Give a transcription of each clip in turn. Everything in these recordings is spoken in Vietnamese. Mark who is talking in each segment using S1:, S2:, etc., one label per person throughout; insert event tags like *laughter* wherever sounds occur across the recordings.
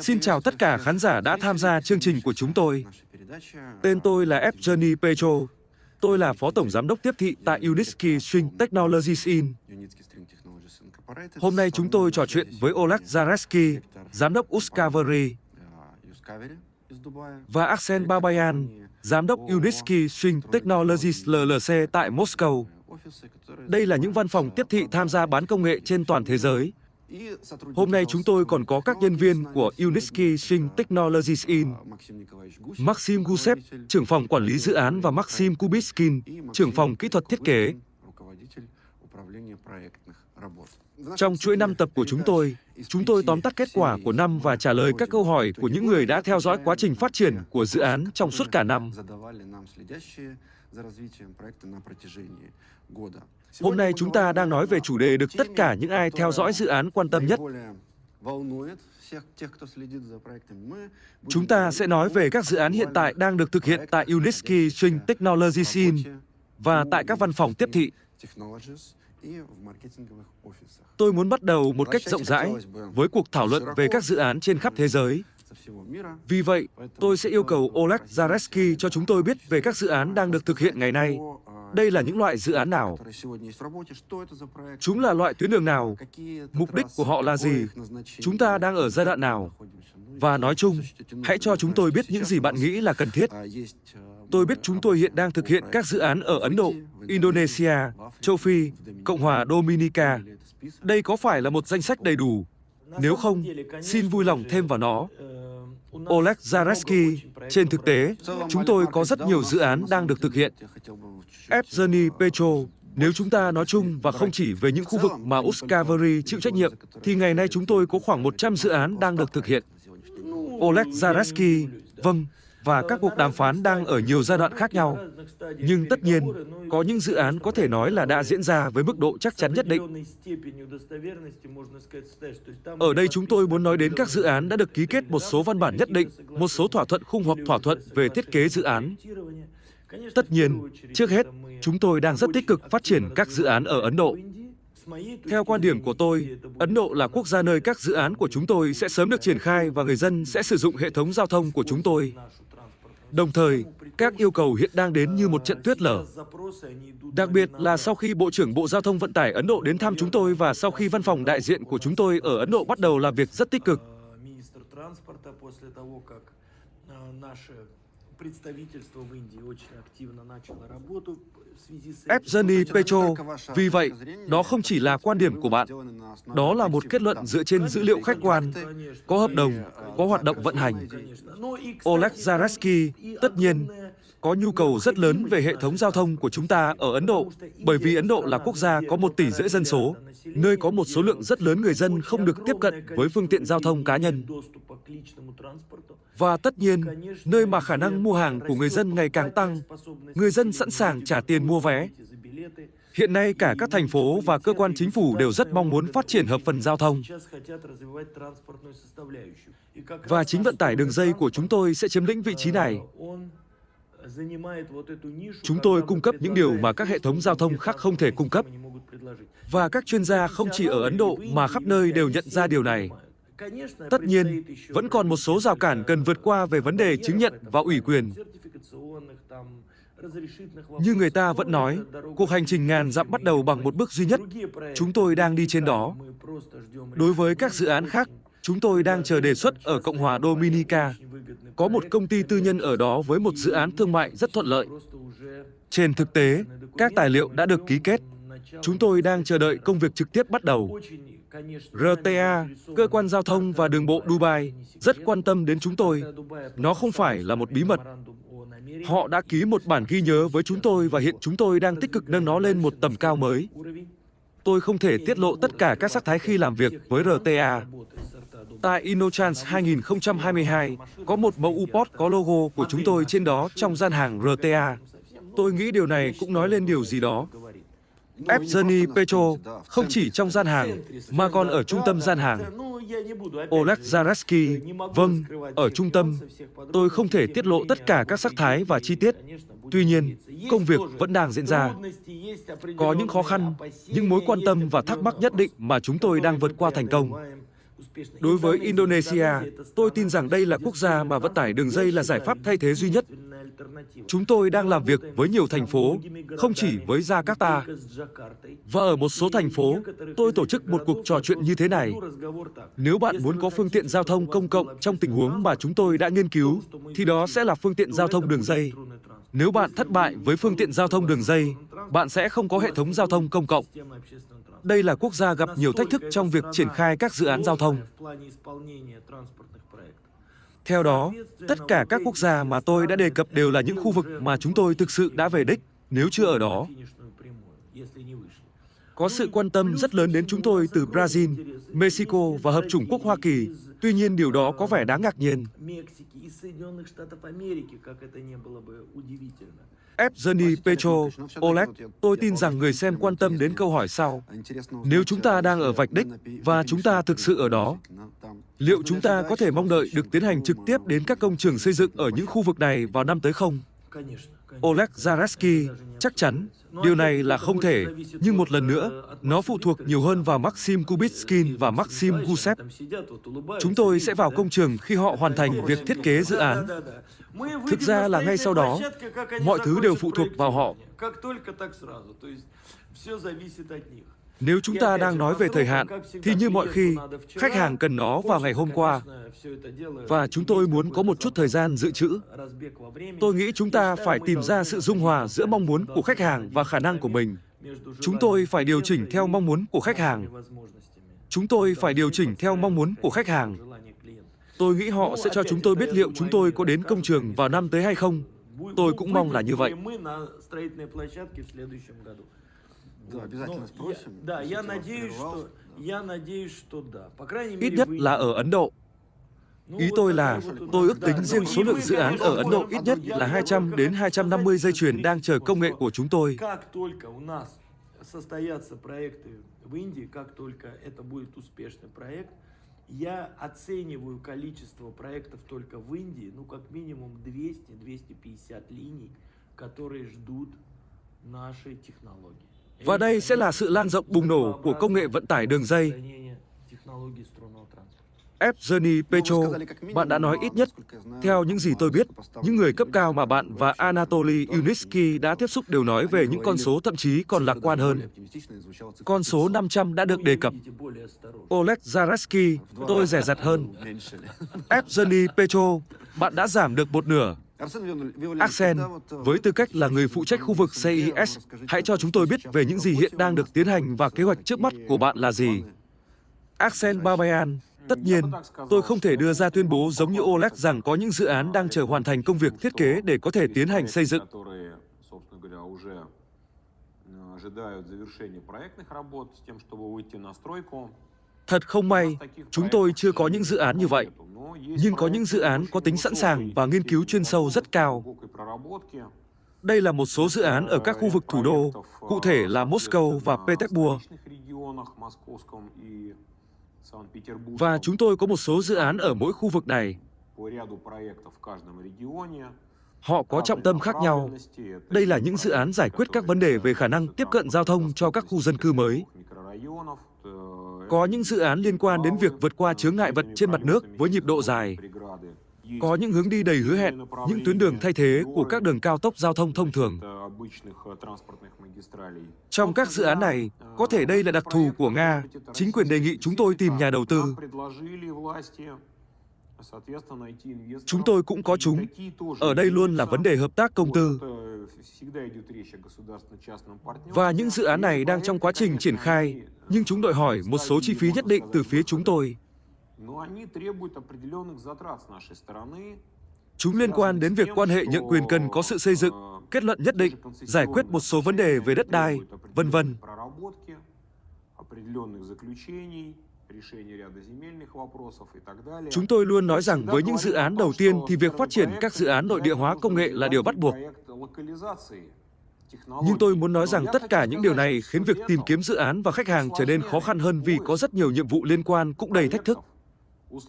S1: Xin chào tất
S2: cả khán giả đã tham gia chương trình của chúng tôi. Tên tôi là Evgeny Petro. Tôi là Phó Tổng Giám đốc tiếp thị tại Unitsky String Technologies In. Hôm nay chúng tôi trò chuyện với Oleg Zareski, Giám đốc Uskavery, э, và Arsen Babayan, Giám đốc Unitsky String Technologies LLC tại Moscow. Э, Đây là những văn phòng tiếp thị tham gia bán công nghệ trên toàn thế giới. Hôm nay chúng tôi còn có các nhân viên của Unisky Shin Technologies In, Maxim Gusev, trưởng phòng quản lý dự án và Maxim Kubiskin, trưởng phòng kỹ thuật thiết kế. Trong chuỗi năm tập của chúng tôi, chúng tôi tóm tắt kết quả của năm và trả lời các câu hỏi của những người đã theo dõi quá trình phát triển của dự án trong suốt cả năm. Hôm nay chúng ta đang nói về chủ đề được tất cả những ai theo dõi dự án quan tâm nhất. Chúng ta sẽ nói về các dự án hiện tại đang được thực hiện tại Unisky Trinh Technology Scene và tại các văn phòng tiếp thị. Tôi muốn bắt đầu một cách rộng rãi với cuộc thảo luận về các dự án trên khắp thế giới. Vì vậy, tôi sẽ yêu cầu Oleg Zareski cho chúng tôi biết về các dự án đang được thực hiện ngày nay đây là những loại dự án nào?
S1: Chúng là loại tuyến đường nào? Mục đích của họ là gì? Chúng ta
S2: đang ở giai đoạn nào? Và nói chung, hãy cho chúng tôi biết những gì bạn nghĩ là cần thiết. Tôi biết chúng tôi hiện đang thực hiện các dự án ở Ấn Độ, Indonesia, châu Phi, Cộng hòa Dominica. Đây có phải là một danh sách đầy đủ? Nếu không, xin vui lòng thêm vào nó. Oleg Zaretsky, trên thực tế, chúng tôi có rất nhiều dự án đang được thực hiện. Evgeny Petro, nếu chúng ta nói chung và không chỉ về những khu vực mà Uskaveri chịu trách nhiệm, thì ngày nay chúng tôi có khoảng 100 dự án đang được thực hiện. Oleg Zaretsky, vâng, và các cuộc đàm phán đang ở nhiều giai đoạn khác nhau.
S3: Nhưng tất nhiên,
S2: có những dự án có thể nói là đã diễn ra với mức độ chắc chắn nhất định. Ở đây chúng tôi muốn nói đến các dự án đã được ký kết một số văn bản nhất định, một số thỏa thuận khung hoặc thỏa thuận về thiết kế dự án. Tất nhiên, trước hết, chúng tôi đang rất tích cực phát triển các dự án ở Ấn Độ. Theo quan điểm của tôi, Ấn Độ là quốc gia nơi các dự án của chúng tôi sẽ sớm được triển khai và người dân sẽ sử dụng hệ thống giao thông của chúng tôi. Đồng thời, các yêu cầu hiện đang đến như một trận tuyết lở. Đặc biệt là sau khi Bộ trưởng Bộ Giao thông Vận tải Ấn Độ đến thăm chúng tôi và sau khi văn phòng đại diện của chúng tôi ở Ấn Độ bắt đầu làm việc rất tích cực.
S3: Представительство в Индии очень активно начало работу Evgeny Petro, vì vậy, đó không chỉ là quan điểm của bạn, đó là
S2: một kết luận dựa trên dữ liệu khách quan, có hợp đồng, có hoạt động vận hành. Oleg Zararsky, tất nhiên, có nhu cầu rất lớn về hệ thống giao thông của chúng ta ở Ấn Độ, bởi vì Ấn Độ là quốc gia có một tỷ rưỡi dân số, nơi có một số lượng rất lớn người dân không được tiếp cận với phương tiện giao thông cá nhân. Và tất nhiên, nơi mà khả năng mua hàng của người dân ngày càng tăng, người dân sẵn sàng trả tiền mua vé. Hiện nay cả các thành phố và cơ quan chính phủ đều rất mong muốn phát triển hợp phần giao thông. Và chính vận tải đường dây của chúng tôi sẽ chiếm lĩnh vị trí này.
S3: Chúng tôi cung cấp những
S2: điều mà các hệ thống giao thông khác không thể cung cấp. Và các chuyên gia không chỉ ở Ấn Độ mà khắp nơi đều nhận ra điều này. Tất nhiên, vẫn còn một số rào cản cần vượt qua về vấn đề chứng nhận và ủy quyền. Như người ta vẫn nói, cuộc hành trình ngàn dặm bắt đầu bằng một bước duy nhất. Chúng tôi đang đi trên đó. Đối với các dự án khác, Chúng tôi đang chờ đề xuất ở Cộng hòa Dominica. Có một công ty tư nhân ở đó với một dự án thương mại rất thuận lợi. Trên thực tế, các tài liệu đã được ký kết. Chúng tôi đang chờ đợi công việc trực tiếp bắt đầu. RTA, cơ quan giao thông và đường bộ Dubai, rất quan tâm đến chúng tôi. Nó không phải là một bí mật. Họ đã ký một bản ghi nhớ với chúng tôi và hiện chúng tôi đang tích cực nâng nó lên một tầm cao mới. Tôi không thể tiết lộ tất cả các sắc thái khi làm việc với RTA. Tại InnoTrans 2022, có một mẫu UPOD có logo của chúng tôi trên đó trong gian hàng RTA. Tôi nghĩ điều này cũng nói lên điều gì đó. Evgeny Petro không chỉ trong gian hàng mà còn ở trung tâm gian hàng. Oleg Zaratsky, vâng, ở trung tâm. Tôi không thể tiết lộ tất cả các sắc thái và chi tiết. Tuy nhiên, công việc vẫn đang diễn ra. Có những khó khăn, những mối quan tâm và thắc mắc nhất định mà chúng tôi đang vượt qua thành công. Đối với Indonesia, tôi tin rằng đây là quốc gia mà vận tải đường dây là giải pháp thay thế duy nhất. Chúng tôi đang làm việc với nhiều thành phố, không chỉ với Jakarta. Và ở một số thành phố, tôi tổ chức một cuộc trò chuyện như thế này. Nếu bạn muốn có phương tiện giao thông công cộng trong tình huống mà chúng tôi đã nghiên cứu, thì đó sẽ là phương tiện giao thông đường dây. Nếu bạn thất bại với phương tiện giao thông đường dây, bạn sẽ không có hệ thống giao thông công cộng đây là quốc gia gặp nhiều thách thức trong việc triển khai các dự án giao thông. Theo đó, tất cả các quốc gia mà tôi đã đề cập đều là những khu vực mà chúng tôi thực sự đã về đích, nếu chưa ở đó. Có sự quan tâm rất lớn đến chúng tôi từ Brazil, Mexico và Hợp chủng quốc Hoa Kỳ, tuy nhiên điều đó có vẻ đáng ngạc nhiên.
S3: Evgeny Petro, Oleg, tôi
S2: tin rằng người xem quan tâm đến câu hỏi sau. Nếu chúng ta đang ở vạch đích và chúng ta thực sự ở đó, liệu chúng ta có thể mong đợi được tiến hành trực tiếp đến các công trường xây dựng ở những khu vực này vào năm tới không? Oleg Zararsky chắc chắn điều này là không thể, nhưng một lần nữa, nó phụ thuộc nhiều hơn vào Maxim Kubitskin và Maxim Gusev. Chúng tôi sẽ vào công trường khi họ hoàn thành việc thiết kế dự án. Thực ra là ngay sau đó,
S3: mọi thứ đều phụ thuộc vào họ.
S2: Nếu chúng ta đang nói về thời hạn, thì như mọi khi, khách hàng cần nó vào ngày hôm qua. Và chúng tôi muốn có một chút thời gian dự trữ. Tôi nghĩ chúng ta phải tìm ra sự dung hòa giữa mong muốn của khách hàng và khả năng của mình. Chúng tôi phải điều chỉnh theo mong muốn của khách hàng. Chúng tôi phải điều chỉnh theo mong muốn của khách hàng. Tôi nghĩ họ sẽ cho chúng tôi biết liệu chúng tôi có đến công trường vào năm tới hay không.
S3: Tôi cũng mong là như vậy. Ну, ну, да, обязательно Но спросим. Я, да, я надеюсь, что, да. я надеюсь, что да. По крайней мере, Ít nhất вы...
S2: là ở Ấn Độ. Ну, Ý tôi là tôi ước tính riêng số lượng dự án ở Ấn Độ ít nhất là 200 đến 250 dây chuyền đang chờ công nghệ của chúng tôi.
S3: состоятся проекты в Индии, как только это будет успешный проект, я оцениваю количество проектов только в Индии, ну, как минимум 200-250 линий, которые ждут нашей технологии.
S2: Và đây sẽ là sự lan rộng bùng nổ của công nghệ vận tải đường dây. F. Petro, bạn đã nói ít nhất, theo những gì tôi biết, những người cấp cao mà bạn và Anatoly Yunitsky đã tiếp xúc đều nói về những con số thậm chí còn lạc quan hơn. Con số 500 đã được đề cập. Oleg Zaratsky, tôi rẻ rặt hơn. F. Petro, bạn đã giảm được một nửa
S1: Arsen, với
S2: tư cách là người phụ trách khu vực CIS, hãy cho chúng tôi biết về những gì hiện đang được tiến hành và kế hoạch trước mắt của bạn là gì. Arsen Babayan, tất nhiên, tôi không thể đưa ra tuyên bố giống như Oleg rằng có những dự án đang chờ hoàn thành công việc thiết kế để có thể tiến hành xây dựng.
S4: ожидают завершения проектных работ с тем, чтобы выйти на стройку.
S2: Thật không may, chúng tôi chưa có những dự án như vậy. Nhưng có những dự án có tính sẵn sàng và nghiên cứu chuyên sâu rất cao. Đây là một số dự án ở các khu vực thủ đô, cụ thể là Moscow và Petersburg. Và chúng tôi có một số dự án ở mỗi khu vực này. Họ có trọng tâm khác nhau. Đây là những dự án giải quyết các vấn đề về khả năng tiếp cận giao thông cho các khu dân cư mới. Có những dự án liên quan đến việc vượt qua chướng ngại vật trên mặt nước với nhịp độ dài. Có những hướng đi đầy hứa hẹn, những tuyến đường thay thế của các đường cao tốc giao thông thông thường. Trong các dự án này, có thể đây là đặc thù của Nga, chính quyền đề nghị chúng tôi tìm nhà đầu tư.
S4: Chúng tôi cũng có chúng. Ở đây luôn là vấn đề hợp tác công tư.
S2: Và những dự án này đang trong quá trình triển khai, nhưng chúng đòi hỏi một số chi phí nhất định từ phía chúng tôi. Chúng liên quan đến việc quan hệ nhận quyền cần có sự xây dựng, kết luận nhất định, giải quyết một số vấn đề về đất đai, vân vân.
S4: Chúng tôi luôn nói rằng với những dự án đầu tiên thì việc phát triển các dự án nội địa hóa công nghệ là điều bắt buộc. Nhưng
S2: tôi muốn nói rằng tất cả những điều này khiến việc tìm kiếm dự án và khách hàng trở nên khó khăn hơn vì có rất nhiều nhiệm vụ liên quan cũng đầy thách thức.
S4: Э,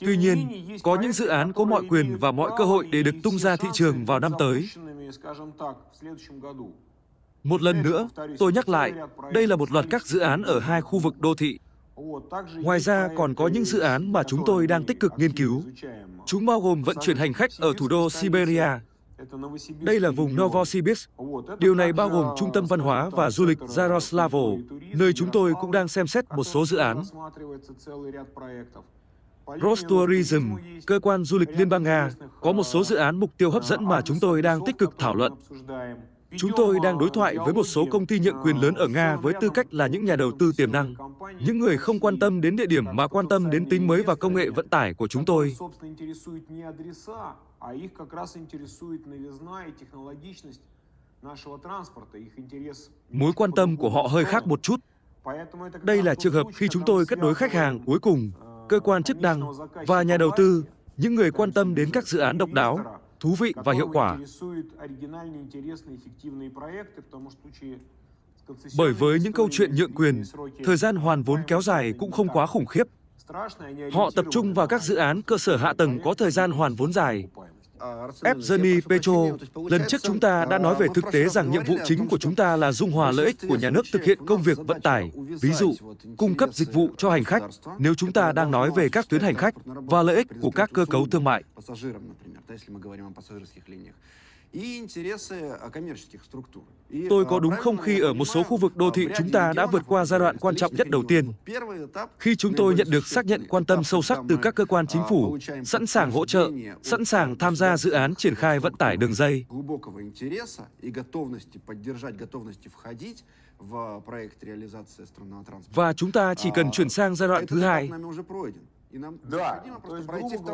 S4: Tuy nhiên, có những dự
S2: án có mọi quyền và mọi cơ hội để được tung ra thị trường vào năm tới. Một lần nữa, tôi nhắc lại, đây là một loạt các dự án ở hai khu vực đô thị Ngoài ra còn có những dự án mà chúng tôi đang tích cực nghiên cứu. Chúng bao gồm vận chuyển hành khách ở thủ đô Siberia. Đây là vùng Novosibirsk. Điều này bao gồm trung tâm văn hóa và du lịch Yaroslavo, nơi chúng tôi cũng đang xem xét một số dự án. Rostourism, cơ quan du lịch Liên bang Nga, có một số dự án mục tiêu hấp dẫn mà chúng tôi đang tích cực thảo luận. Chúng tôi đang đối thoại với một số công ty nhượng quyền lớn ở Nga với tư cách là những nhà đầu tư tiềm năng, những người không quan tâm đến địa điểm mà quan tâm đến tính mới và công nghệ vận tải của chúng tôi. Mối quan tâm của họ hơi khác một chút.
S4: Đây là trường hợp khi chúng tôi kết nối khách hàng
S2: cuối cùng, cơ quan chức năng và nhà đầu tư, những người quan tâm đến các dự án độc đáo, thú vị và hiệu quả.
S4: Bởi với những câu chuyện nhượng quyền, thời gian
S2: hoàn vốn kéo dài cũng không quá khủng khiếp. Họ tập trung vào các dự án cơ sở hạ tầng có thời gian hoàn vốn dài, Evgeny Petro, lần trước chúng ta đã nói về thực tế rằng nhiệm vụ chính của chúng ta là dung hòa lợi ích của nhà nước thực hiện công việc vận tải, ví dụ, cung cấp dịch vụ cho hành khách nếu chúng ta đang nói về các tuyến hành khách và lợi ích của các cơ cấu thương mại.
S1: Tôi có đúng không
S2: khi ở một số khu vực đô thị chúng ta đã vượt qua giai đoạn quan trọng nhất đầu tiên. Khi chúng tôi nhận được xác nhận quan tâm sâu sắc từ các cơ quan chính phủ, sẵn sàng hỗ trợ, sẵn sàng tham gia dự án triển khai vận tải đường dây.
S1: Và chúng ta chỉ cần chuyển sang giai đoạn thứ hai.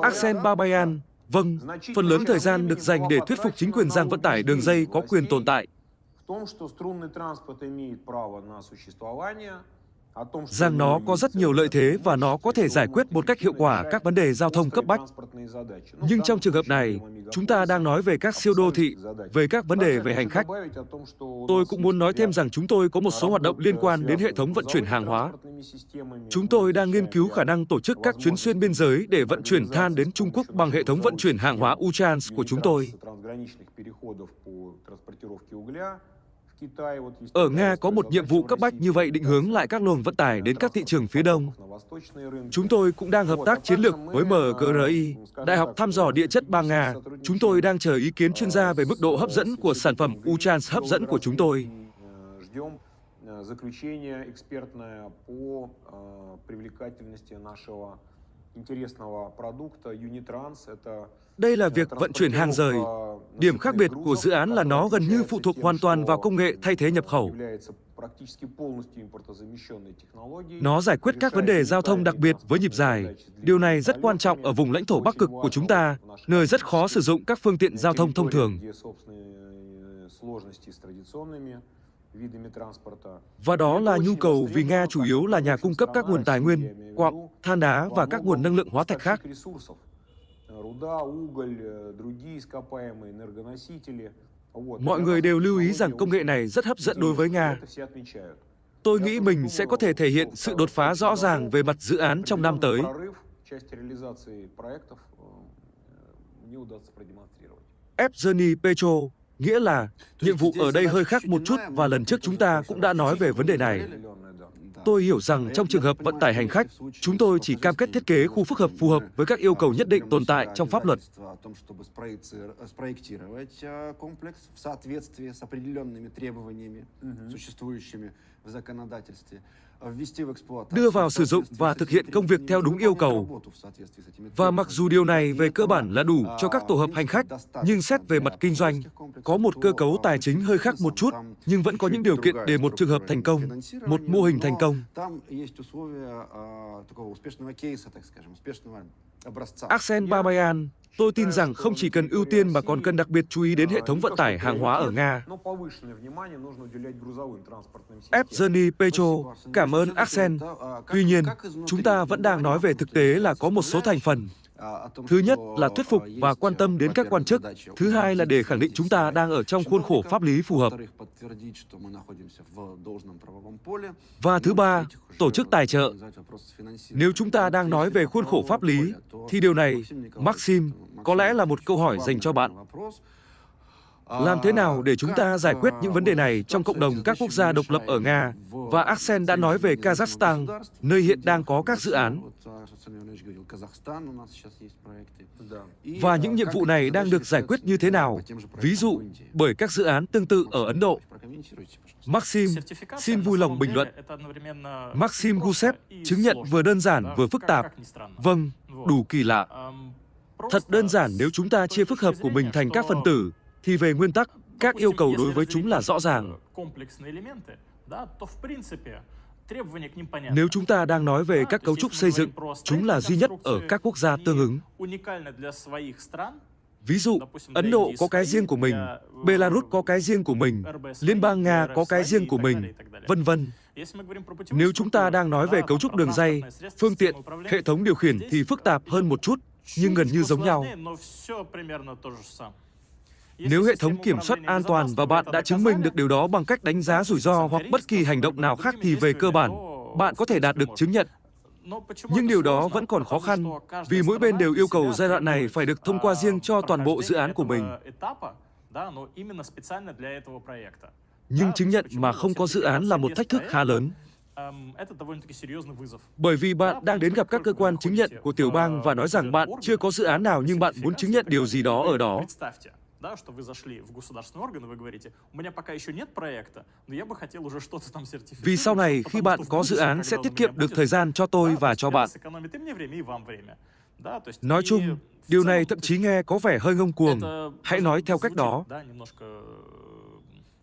S4: Axel
S2: Babayan, Vâng, phần lớn thời gian được dành để thuyết phục chính quyền rằng vận tải đường dây có quyền tồn tại rằng nó có rất nhiều lợi thế và nó có thể giải quyết một cách hiệu quả các vấn đề giao thông cấp bách. Nhưng trong trường hợp này, chúng ta đang nói về các siêu đô thị, về các vấn đề về hành khách. Tôi cũng muốn nói thêm rằng chúng tôi có một số hoạt động liên quan đến hệ thống vận chuyển hàng hóa. Chúng tôi đang nghiên cứu khả năng tổ chức các chuyến xuyên biên giới để vận chuyển than đến Trung Quốc bằng hệ thống vận chuyển hàng hóa Utrans của chúng tôi. Ở Nga có một nhiệm vụ cấp bách như vậy định hướng lại các luồng vận tải đến các thị trường phía đông. Chúng tôi cũng đang hợp tác chiến lược với MGRI, Đại học thăm dò địa chất bang Nga. Chúng tôi đang chờ ý kiến chuyên gia về mức độ hấp dẫn của sản phẩm Uchans hấp dẫn của chúng tôi.
S4: Э,
S2: đây là э, việc vận chuyển hàng rời. Điểm khác biệt của dự án là nó gần như phụ thuộc hoàn toàn vào công nghệ thay thế nhập khẩu. Nó giải quyết các vấn đề giao thông đặc biệt với nhịp dài. Điều này rất quan trọng ở vùng lãnh thổ Bắc Cực của chúng ta, nơi rất khó sử dụng các phương tiện giao thông thông thường. Và đó là nhu cầu vì Nga chủ yếu là nhà cung cấp các nguồn tài nguyên, quặng, than đá và các nguồn năng lượng hóa thạch khác. Mọi người đều lưu ý rằng công nghệ này rất hấp dẫn đối với Nga. Tôi nghĩ mình sẽ có thể thể hiện sự đột phá rõ ràng về mặt dự án trong năm tới.
S4: Э,
S2: Evgeny Petro, Nghĩa là nhiệm vụ ở đây hơi khác một chút và lần trước chúng ta cũng đã nói về vấn đề này. Tôi hiểu rằng trong trường hợp vận tải hành khách, chúng tôi chỉ cam kết thiết kế khu phức hợp phù hợp với các yêu cầu nhất định tồn tại trong pháp luật đưa vào sử dụng và thực hiện công việc theo đúng yêu cầu. Và mặc dù điều này về cơ bản là đủ cho các tổ hợp hành khách, nhưng xét về mặt kinh doanh, có một cơ cấu tài chính hơi khác một chút, nhưng vẫn có những điều kiện để một trường hợp thành công, một mô hình thành công. Arsen Babayan, tôi tin rằng không chỉ cần ưu tiên mà còn cần đặc biệt chú ý đến hệ thống vận tải hàng hóa ở Nga. Evgeny Petro, cảm ơn Axel. Tuy nhiên, chúng ta vẫn đang nói về thực tế là có một số thành phần Thứ nhất là thuyết phục và quan tâm đến các quan
S3: chức. Thứ hai là để khẳng định chúng ta đang ở trong khuôn khổ pháp lý phù hợp. Và thứ ba, tổ chức tài trợ. Nếu chúng
S2: ta đang nói về khuôn khổ pháp lý, thì điều này, Maxim, có lẽ là một câu hỏi dành cho bạn. Làm thế nào để chúng ta giải quyết những vấn đề này trong cộng đồng các quốc gia độc lập ở Nga? Và Axel đã nói về Kazakhstan, nơi hiện đang có các dự án.
S1: Và những nhiệm vụ này đang được giải quyết như thế nào?
S2: Ví dụ, bởi các dự án tương tự ở Ấn Độ.
S5: Maxim xin vui lòng bình luận.
S2: Maxim Gusev chứng nhận vừa đơn giản vừa phức tạp. Vâng, đủ kỳ lạ. Thật đơn giản nếu chúng ta chia phức hợp của mình thành các phần tử, thì về nguyên tắc, các yêu cầu đối với chúng là rõ ràng.
S5: Nếu chúng ta đang nói về các cấu trúc xây dựng, chúng là duy nhất ở các quốc gia tương ứng.
S2: Ví dụ, Ấn Độ có cái riêng của mình, Belarus có cái riêng của mình, Liên bang Nga có cái riêng của mình, vân vân. Nếu chúng ta đang nói về cấu trúc đường dây, phương tiện, hệ thống điều khiển thì phức tạp hơn một chút, nhưng gần như giống nhau. Nếu hệ thống kiểm soát an toàn và bạn đã chứng minh được điều đó bằng cách đánh giá rủi ro hoặc bất kỳ hành động nào khác thì về cơ bản, bạn có thể đạt được chứng nhận. Nhưng điều đó vẫn còn khó khăn vì mỗi bên đều yêu cầu giai đoạn này phải được thông qua riêng cho toàn bộ dự án của mình. Nhưng chứng nhận mà không có dự án là một thách thức khá lớn. Bởi vì bạn đang đến gặp các cơ quan chứng nhận của tiểu bang và nói rằng bạn chưa có dự án nào nhưng bạn muốn chứng nhận điều gì đó ở đó
S5: да, что вы зашли в государственный орган и вы говорите, у меня пока еще нет проекта, но я бы хотел уже что-то там сертифицировать. Vì sau
S2: này khi bạn có dự án sẽ tiết kiệm được thời gian cho tôi và cho bạn. Nói chung, điều này thậm chí nghe có vẻ hơi ngông cuồng. Hãy nói theo cách đó.
S5: Э,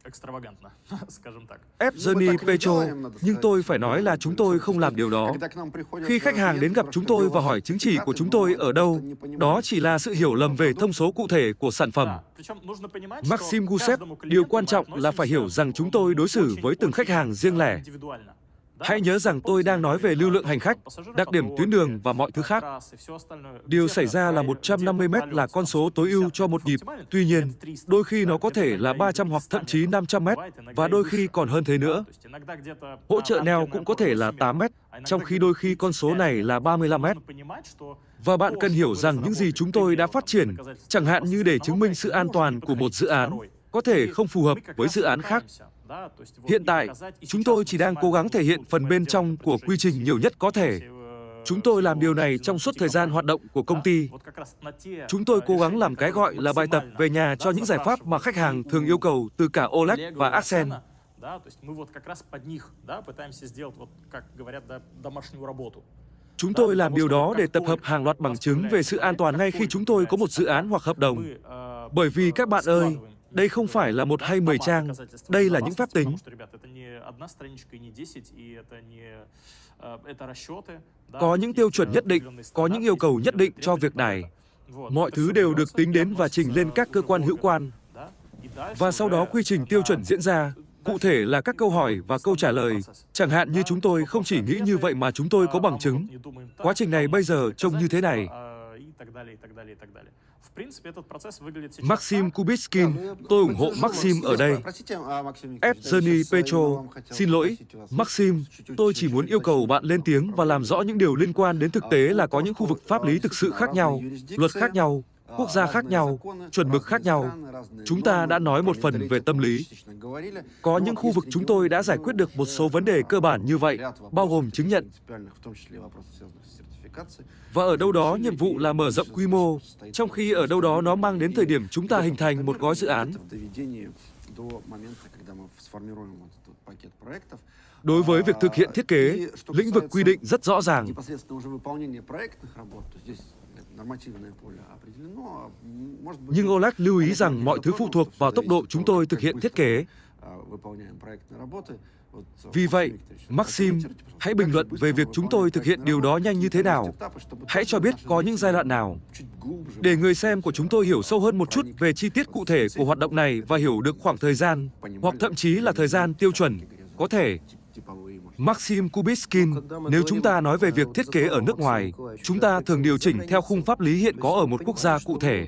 S5: *laughs*
S2: ép Jeremy Petro, nhưng tôi phải nói là chúng tôi không làm điều đó. Khi khách hàng đến gặp chúng tôi và hỏi chứng chỉ của chúng tôi ở đâu, đó chỉ là sự hiểu lầm về thông số cụ thể của sản phẩm. Maxim Gusev, điều quan trọng là phải hiểu rằng chúng tôi đối xử với từng khách hàng riêng lẻ. Hãy nhớ rằng tôi đang nói về lưu lượng hành khách, đặc điểm tuyến đường và mọi thứ khác. Điều xảy ra là 150 mét là con số tối ưu cho một nhịp, tuy nhiên, đôi khi nó có thể là 300 hoặc thậm chí 500 mét và đôi khi còn hơn thế nữa. Hỗ trợ neo cũng có thể là 8 mét, trong khi đôi khi con số này là 35 mét. Và bạn cần hiểu rằng những gì chúng tôi đã phát triển, chẳng hạn như để chứng minh sự an toàn của một dự án, có thể không phù hợp với dự án khác Hiện tại, chúng tôi chỉ đang cố gắng thể hiện phần bên trong của quy trình nhiều nhất có thể. Ờ, chúng tôi làm điều này trong suốt thời gian hoạt động của công ty. Chúng tôi cố gắng làm cái gọi là bài tập về nhà cho những giải pháp mà khách hàng thường yêu cầu từ cả Oleg và Axen. Chúng tôi làm điều đó để tập hợp hàng loạt bằng chứng về sự an toàn ngay khi chúng tôi có một dự án hoặc hợp đồng. Э, Bởi vì các bạn ơi, đây không phải là một hay mười trang, đây là những phép tính.
S5: Có những tiêu chuẩn nhất định, có
S2: những yêu cầu nhất định cho việc này. Mọi thứ đều được tính đến và trình lên các cơ quan hữu quan. Và sau đó quy trình tiêu chuẩn diễn ra, cụ thể là các câu hỏi và câu trả lời. Chẳng hạn như chúng tôi không chỉ nghĩ như vậy mà chúng tôi có bằng chứng. Quá trình này bây giờ trông như thế này. Maxim Kubitskin, tôi ủng hộ Maxim ở đây.
S1: Evgeny Petro,
S2: xin lỗi. Maxim, tôi chỉ muốn yêu cầu bạn lên tiếng và làm rõ những điều liên quan đến thực tế là có những khu vực pháp lý thực sự khác nhau, luật khác nhau, quốc gia khác nhau, chuẩn mực khác nhau. Chúng ta đã nói một phần về tâm lý. Có những khu vực chúng tôi đã giải quyết được một số vấn đề cơ bản như vậy, bao gồm chứng nhận. Và ở đâu đó nhiệm vụ là mở rộng quy mô, trong khi ở đâu đó nó mang đến thời điểm chúng ta hình thành một gói dự án. Đối với việc thực hiện thiết kế, lĩnh vực quy định rất rõ ràng. Nhưng Oleg lưu ý rằng mọi thứ phụ thuộc vào tốc độ chúng tôi thực hiện thiết kế. Vì vậy, Maxim, hãy bình luận về việc chúng tôi thực hiện điều đó nhanh như thế nào. Hãy cho biết có những giai đoạn nào. Để người xem của chúng tôi hiểu sâu hơn một chút về chi tiết cụ thể của hoạt động này và hiểu được khoảng thời gian, hoặc thậm chí là thời gian tiêu chuẩn, có thể Maxim Kubiskin, nếu chúng ta nói về việc thiết kế ở nước ngoài, chúng ta thường điều chỉnh theo khung pháp lý hiện có ở một quốc gia cụ thể.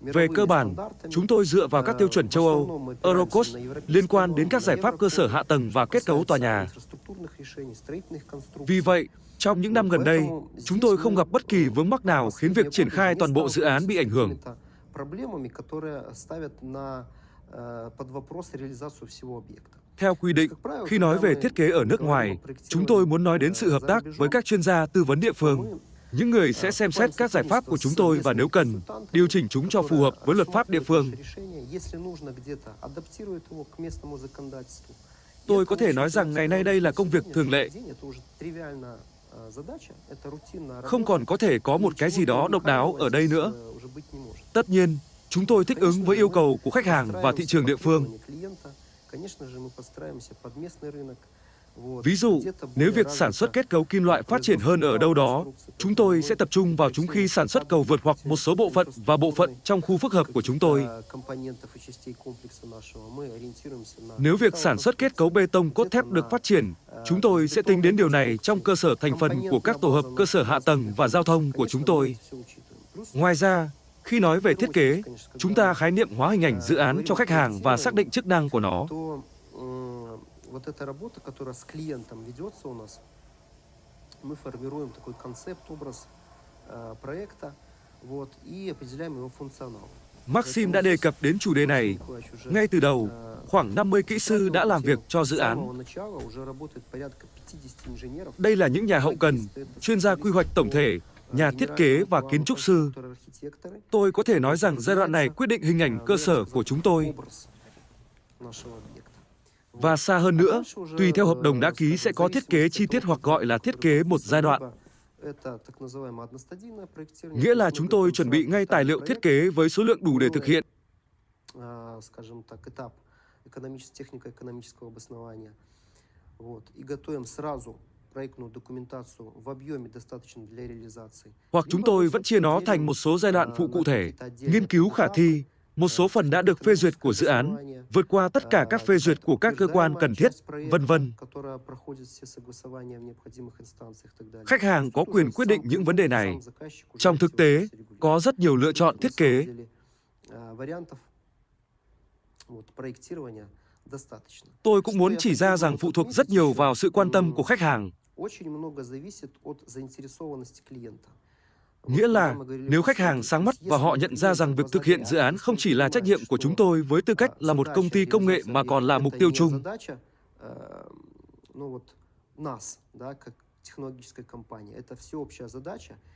S6: Về cơ bản,
S2: chúng tôi dựa vào các tiêu chuẩn châu Âu, Eurocos liên quan đến các giải pháp cơ sở hạ tầng và kết cấu tòa nhà. Vì vậy, trong những năm gần đây, chúng tôi không gặp bất kỳ vướng mắc nào khiến việc triển khai toàn bộ dự án bị ảnh hưởng. Theo quy định, khi nói về thiết kế ở nước ngoài, chúng tôi muốn nói đến sự hợp tác với các chuyên gia tư vấn địa phương. Những người sẽ xem xét các giải pháp của chúng tôi và nếu cần, điều chỉnh chúng cho phù hợp với luật pháp địa phương. Tôi có thể nói rằng ngày nay đây là công việc thường lệ.
S6: Không còn có thể có một
S2: cái gì đó độc đáo ở đây nữa. Tất nhiên, chúng tôi thích ứng với yêu cầu của khách hàng và thị trường địa phương.
S6: Ví dụ, nếu việc sản xuất
S2: kết cấu kim loại phát triển hơn ở đâu đó, chúng tôi sẽ tập trung vào chúng khi sản xuất cầu vượt hoặc một số bộ phận và bộ phận trong khu phức hợp của chúng tôi. Nếu việc sản xuất kết cấu bê tông cốt thép được phát triển, chúng tôi sẽ tính đến điều này trong cơ sở thành phần của các tổ hợp cơ sở hạ tầng và giao thông của chúng tôi. Ngoài ra, khi nói về thiết kế, chúng ta khái niệm hóa hình ảnh dự án cho khách hàng và xác định chức năng của nó
S6: вот эта работа, которая с клиентом ведется у нас, мы формируем такой концепт, образ э, проекта вот, и определяем его функционал.
S2: Maxim đã đề cập đến chủ đề này. Ngay từ đầu, э, khoảng 50 kỹ sư đã làm việc cho dự án.
S6: Đây là những nhà hậu cần,
S2: chuyên gia quy hoạch tổng thể, э, nhà thiết kế và kiến trúc sư. Tôi có thể nói rằng giai đoạn này quyết định hình ảnh э, cơ sở của chúng tôi. Và xa hơn nữa, tùy theo hợp đồng đã ký sẽ có thiết kế chi tiết hoặc gọi là thiết kế một giai đoạn.
S6: Nghĩa là chúng tôi chuẩn bị ngay tài liệu thiết kế
S2: với số lượng đủ để thực hiện. Hoặc chúng tôi vẫn chia nó thành một số giai đoạn phụ cụ thể, nghiên cứu khả thi, một số phần đã được phê duyệt của dự án, vượt qua tất cả các phê duyệt của các cơ quan cần thiết, vân vân.
S6: Khách hàng có quyền quyết định những vấn đề này. Trong
S2: thực tế, có rất nhiều lựa chọn thiết kế.
S6: Tôi cũng muốn chỉ ra rằng phụ thuộc rất
S2: nhiều vào sự quan tâm của khách hàng.
S6: Очень много зависит от заинтересованности клиента.
S2: Nghĩa là nếu khách hàng sáng mắt và họ nhận ra rằng việc thực hiện dự án không chỉ là trách nhiệm của chúng tôi với tư cách là ờ, một công ty công nghệ mà còn là mục tiêu chung. Ờ,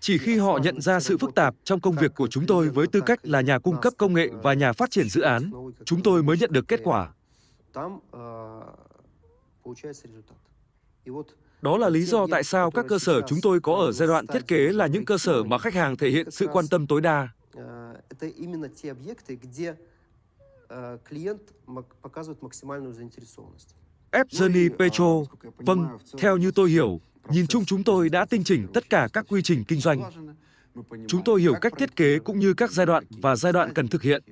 S2: chỉ khi họ nhận ra sự phức tạp trong công việc của chúng tôi với tư cách là nhà cung cấp công nghệ э, và nhà phát triển dự án, chúng tôi mới nhận được kết quả.
S6: Э,
S2: đó là lý do tại sao các cơ sở chúng tôi có ở giai đoạn thiết kế là những cơ sở mà khách hàng thể hiện sự quan tâm tối đa.
S6: Evgeny ờ, ờ, ờ, Petro, vâng, theo
S2: như tôi hiểu, nhìn chung chúng tôi đã tinh chỉnh tất cả các quy trình kinh doanh. Chúng tôi hiểu cách thiết kế cũng như các giai đoạn và giai đoạn cần thực hiện.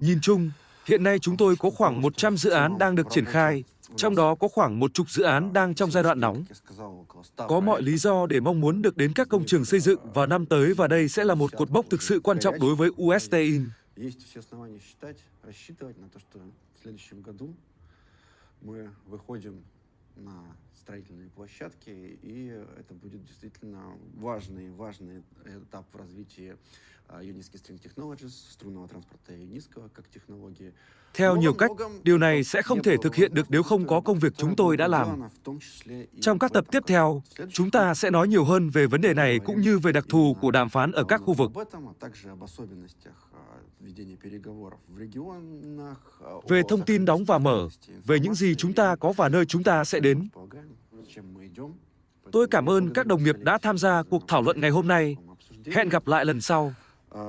S2: Nhìn chung, hiện nay chúng tôi có khoảng 100 dự án đang được triển khai trong đó có khoảng một chục dự án đang trong giai đoạn nóng. Có mọi lý do để mong muốn được đến các công trường xây dựng vào năm tới và đây sẽ là một cột mốc thực sự quan trọng đối với USTIN.
S1: Мы выходим на строительные площадки, и это будет действительно важный, важный этап в развитии Unisky String Technologies, струнного транспорта Unisco как
S2: технологии. Theo nhiều cách, điều này sẽ không thể thực hiện được nếu không có công việc chúng tôi đã làm. Trong các tập tiếp theo, chúng ta sẽ nói nhiều hơn về vấn đề này cũng như về đặc thù của đàm phán ở các khu vực. Về thông tin đóng và mở, về những gì chúng ta có và nơi chúng ta sẽ đến đến. Tôi cảm ơn các đồng nghiệp đã tham gia cuộc thảo luận ngày hôm nay. Hẹn gặp lại lần sau.
S1: Ờ,